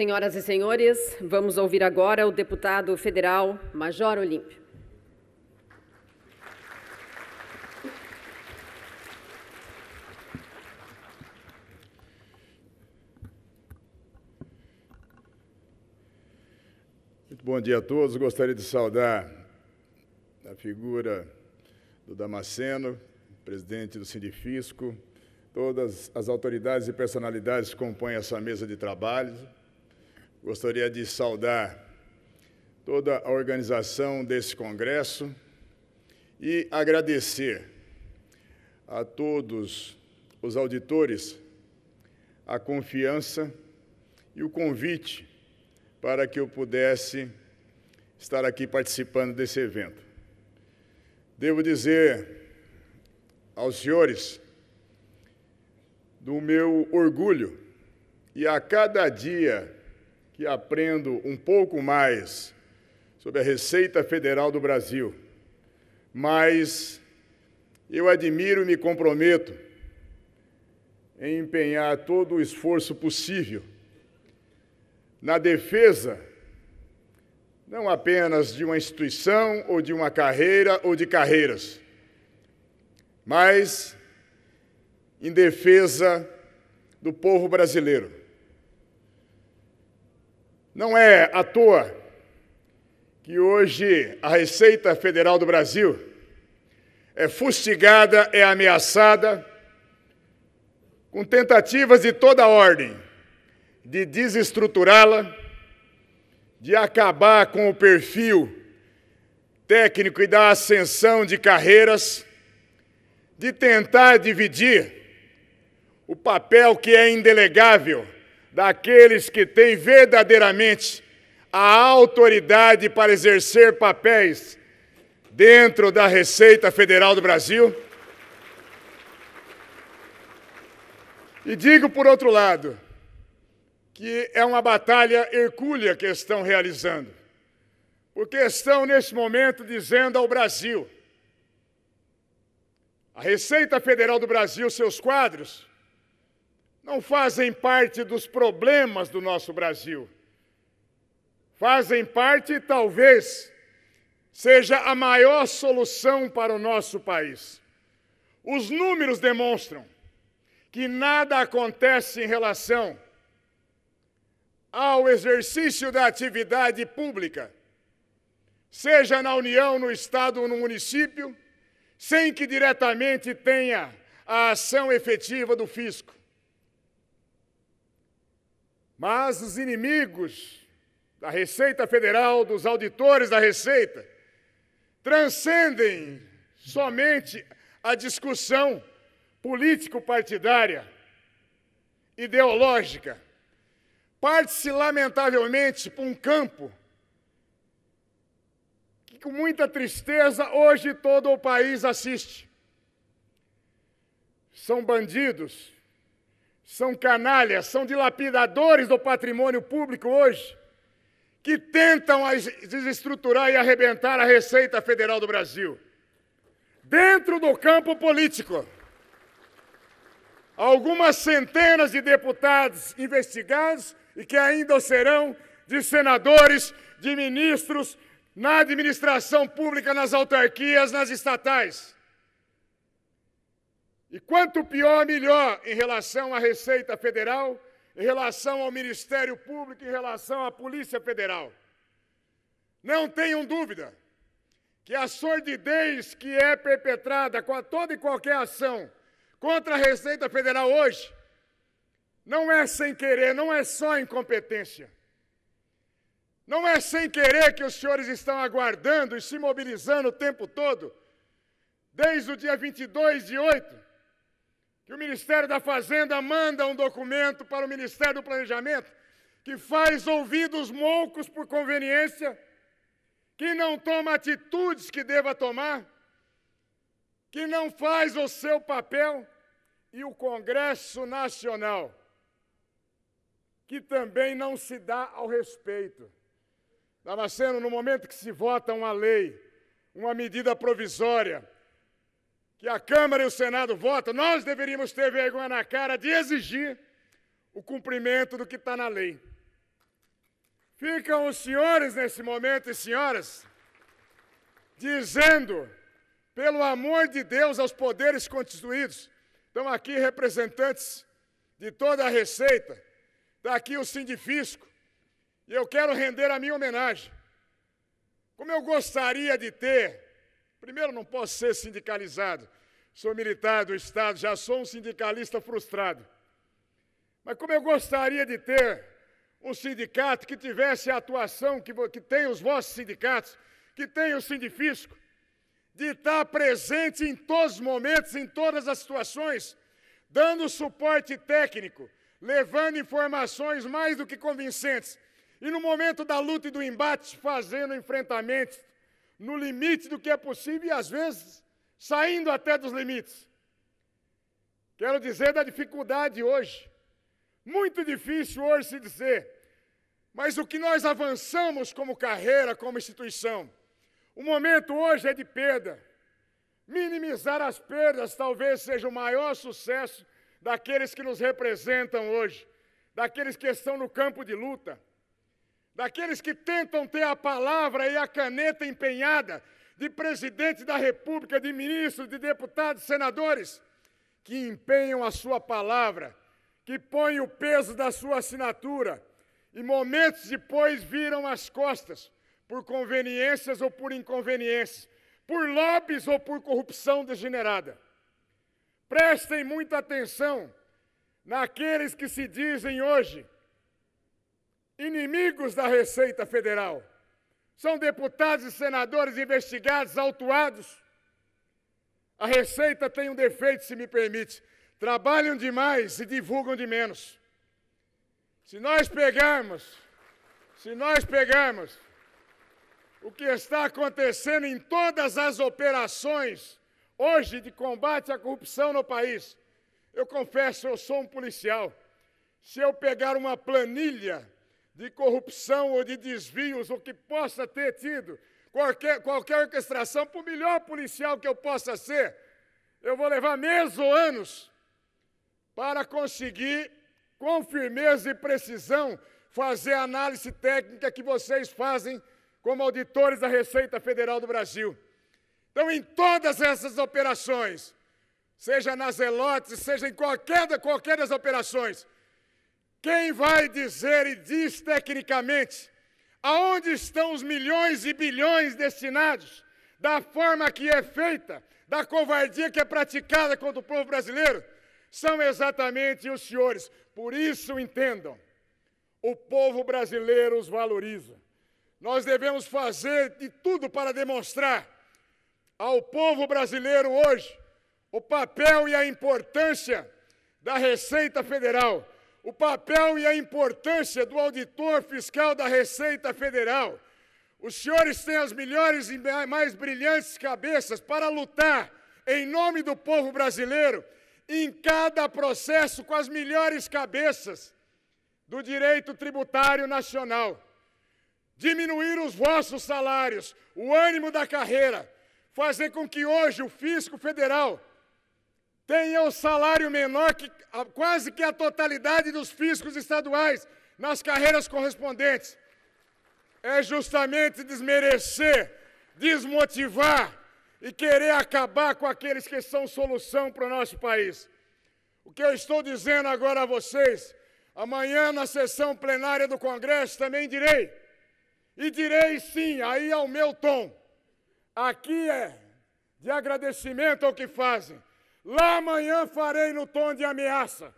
Senhoras e senhores, vamos ouvir agora o deputado federal Major Olímpio. Muito bom dia a todos. Gostaria de saudar a figura do Damasceno, presidente do Sindifisco, todas as autoridades e personalidades que compõem essa mesa de trabalho Gostaria de saudar toda a organização desse congresso e agradecer a todos os auditores a confiança e o convite para que eu pudesse estar aqui participando desse evento. Devo dizer aos senhores do meu orgulho e a cada dia que aprendo um pouco mais sobre a Receita Federal do Brasil, mas eu admiro e me comprometo em empenhar todo o esforço possível na defesa não apenas de uma instituição ou de uma carreira ou de carreiras, mas em defesa do povo brasileiro. Não é à toa que hoje a Receita Federal do Brasil é fustigada, é ameaçada com tentativas de toda ordem de desestruturá-la, de acabar com o perfil técnico e da ascensão de carreiras, de tentar dividir o papel que é indelegável daqueles que têm verdadeiramente a autoridade para exercer papéis dentro da Receita Federal do Brasil? E digo, por outro lado, que é uma batalha hercúlea que estão realizando, porque estão, neste momento, dizendo ao Brasil: a Receita Federal do Brasil, seus quadros, não fazem parte dos problemas do nosso Brasil. Fazem parte, talvez, seja a maior solução para o nosso país. Os números demonstram que nada acontece em relação ao exercício da atividade pública, seja na União, no Estado ou no município, sem que diretamente tenha a ação efetiva do fisco. Mas os inimigos da Receita Federal, dos auditores da Receita, transcendem somente a discussão político-partidária, ideológica. Parte-se, lamentavelmente, para um campo que, com muita tristeza, hoje todo o país assiste. São bandidos são canalhas, são dilapidadores do patrimônio público hoje, que tentam desestruturar e arrebentar a Receita Federal do Brasil. Dentro do campo político, algumas centenas de deputados investigados e que ainda serão de senadores, de ministros, na administração pública, nas autarquias, nas estatais. E quanto pior, melhor em relação à Receita Federal, em relação ao Ministério Público, em relação à Polícia Federal. Não tenham dúvida que a sordidez que é perpetrada com toda e qualquer ação contra a Receita Federal hoje não é sem querer, não é só incompetência. Não é sem querer que os senhores estão aguardando e se mobilizando o tempo todo, desde o dia 22 de 8, que o Ministério da Fazenda manda um documento para o Ministério do Planejamento que faz ouvidos moucos por conveniência, que não toma atitudes que deva tomar, que não faz o seu papel, e o Congresso Nacional, que também não se dá ao respeito. sendo no momento que se vota uma lei, uma medida provisória, que a Câmara e o Senado votam, nós deveríamos ter vergonha na cara de exigir o cumprimento do que está na lei. Ficam os senhores nesse momento e senhoras dizendo, pelo amor de Deus, aos poderes constituídos, estão aqui representantes de toda a Receita, está aqui o Sindifisco, e eu quero render a minha homenagem. Como eu gostaria de ter Primeiro, não posso ser sindicalizado. Sou militar do Estado, já sou um sindicalista frustrado. Mas como eu gostaria de ter um sindicato que tivesse a atuação que, que tem os vossos sindicatos, que tem o sindifisco, de estar presente em todos os momentos, em todas as situações, dando suporte técnico, levando informações mais do que convincentes. E no momento da luta e do embate, fazendo enfrentamentos no limite do que é possível e às vezes saindo até dos limites. Quero dizer da dificuldade hoje. Muito difícil hoje se dizer, mas o que nós avançamos como carreira, como instituição. O momento hoje é de perda. Minimizar as perdas talvez seja o maior sucesso daqueles que nos representam hoje, daqueles que estão no campo de luta daqueles que tentam ter a palavra e a caneta empenhada de presidente da República, de ministros, de deputados, senadores, que empenham a sua palavra, que põem o peso da sua assinatura e momentos depois viram as costas por conveniências ou por inconveniências, por lobbies ou por corrupção degenerada. Prestem muita atenção naqueles que se dizem hoje inimigos da Receita Federal. São deputados e senadores investigados, autuados. A Receita tem um defeito, se me permite. Trabalham demais e divulgam de menos. Se nós pegarmos, se nós pegarmos o que está acontecendo em todas as operações hoje de combate à corrupção no país, eu confesso, eu sou um policial. Se eu pegar uma planilha de corrupção ou de desvios, ou que possa ter tido, qualquer, qualquer orquestração, por melhor policial que eu possa ser, eu vou levar meses ou anos para conseguir, com firmeza e precisão, fazer a análise técnica que vocês fazem como auditores da Receita Federal do Brasil. Então, em todas essas operações, seja nas Zelote, seja em qualquer, qualquer das operações, quem vai dizer e diz tecnicamente aonde estão os milhões e bilhões destinados da forma que é feita, da covardia que é praticada contra o povo brasileiro, são exatamente os senhores. Por isso, entendam, o povo brasileiro os valoriza. Nós devemos fazer de tudo para demonstrar ao povo brasileiro hoje o papel e a importância da Receita Federal o papel e a importância do auditor fiscal da Receita Federal. Os senhores têm as melhores e mais brilhantes cabeças para lutar em nome do povo brasileiro em cada processo com as melhores cabeças do direito tributário nacional. Diminuir os vossos salários, o ânimo da carreira, fazer com que hoje o fisco federal tenha o salário menor que quase que a totalidade dos fiscos estaduais nas carreiras correspondentes. É justamente desmerecer, desmotivar e querer acabar com aqueles que são solução para o nosso país. O que eu estou dizendo agora a vocês, amanhã na sessão plenária do Congresso também direi. E direi sim, aí ao é meu tom. Aqui é de agradecimento ao que fazem, Lá amanhã farei no tom de ameaça.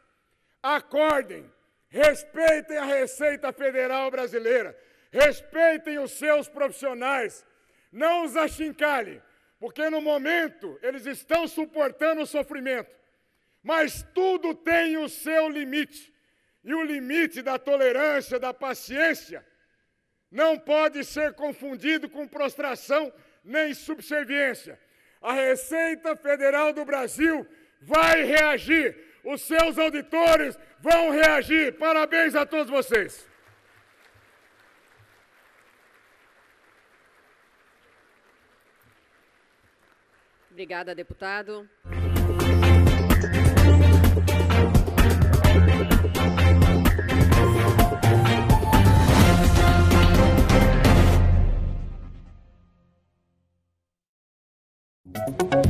Acordem, respeitem a Receita Federal Brasileira, respeitem os seus profissionais, não os achincalhem, porque no momento eles estão suportando o sofrimento. Mas tudo tem o seu limite, e o limite da tolerância, da paciência, não pode ser confundido com prostração nem subserviência a Receita Federal do Brasil vai reagir, os seus auditores vão reagir. Parabéns a todos vocês. Obrigada, deputado. Thank you.